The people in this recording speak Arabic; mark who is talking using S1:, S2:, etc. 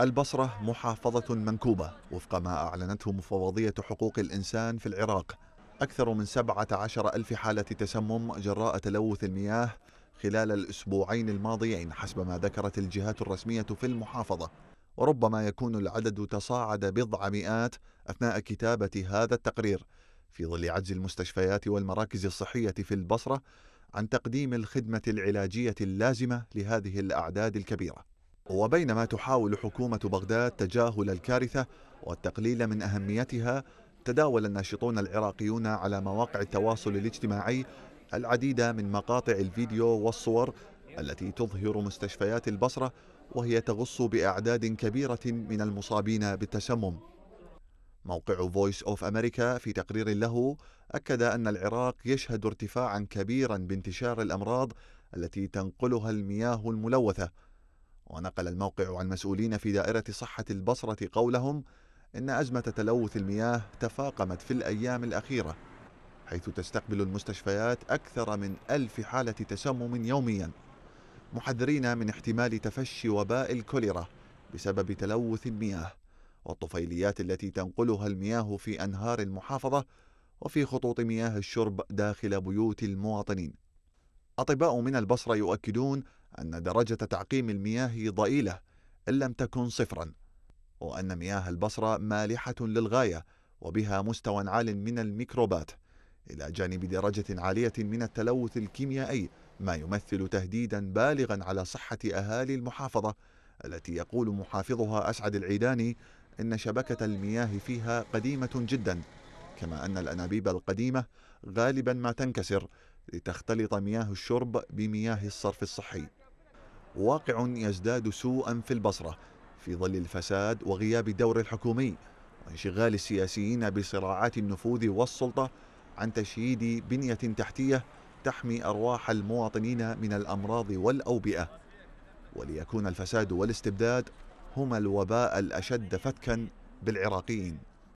S1: البصرة محافظة منكوبة وفق ما أعلنته مفوضية حقوق الإنسان في العراق أكثر من 17 ألف حالة تسمم جراء تلوث المياه خلال الأسبوعين الماضيين حسب ما ذكرت الجهات الرسمية في المحافظة وربما يكون العدد تصاعد بضع مئات أثناء كتابة هذا التقرير في ظل عجز المستشفيات والمراكز الصحية في البصرة عن تقديم الخدمة العلاجية اللازمة لهذه الأعداد الكبيرة وبينما تحاول حكومة بغداد تجاهل الكارثة والتقليل من أهميتها تداول الناشطون العراقيون على مواقع التواصل الاجتماعي العديد من مقاطع الفيديو والصور التي تظهر مستشفيات البصرة وهي تغص بأعداد كبيرة من المصابين بالتسمم موقع فويس اوف امريكا في تقرير له اكد ان العراق يشهد ارتفاعا كبيرا بانتشار الامراض التي تنقلها المياه الملوثه ونقل الموقع عن مسؤولين في دائرة صحة البصرة قولهم إن أزمة تلوث المياه تفاقمت في الأيام الأخيرة حيث تستقبل المستشفيات أكثر من ألف حالة تسمم يوميا محذرين من احتمال تفشي وباء الكوليرا بسبب تلوث المياه والطفيليات التي تنقلها المياه في أنهار المحافظة وفي خطوط مياه الشرب داخل بيوت المواطنين أطباء من البصرة يؤكدون أن درجة تعقيم المياه ضئيلة إن لم تكن صفرا وأن مياه البصرة مالحة للغاية وبها مستوى عال من الميكروبات إلى جانب درجة عالية من التلوث الكيميائي ما يمثل تهديدا بالغا على صحة أهالي المحافظة التي يقول محافظها أسعد العيداني إن شبكة المياه فيها قديمة جدا كما أن الأنابيب القديمة غالبا ما تنكسر لتختلط مياه الشرب بمياه الصرف الصحي واقع يزداد سوءا في البصرة في ظل الفساد وغياب الدور الحكومي وانشغال السياسيين بصراعات النفوذ والسلطة عن تشييد بنية تحتية تحمي أرواح المواطنين من الأمراض والأوبئة وليكون الفساد والاستبداد هما الوباء الأشد فتكا بالعراقيين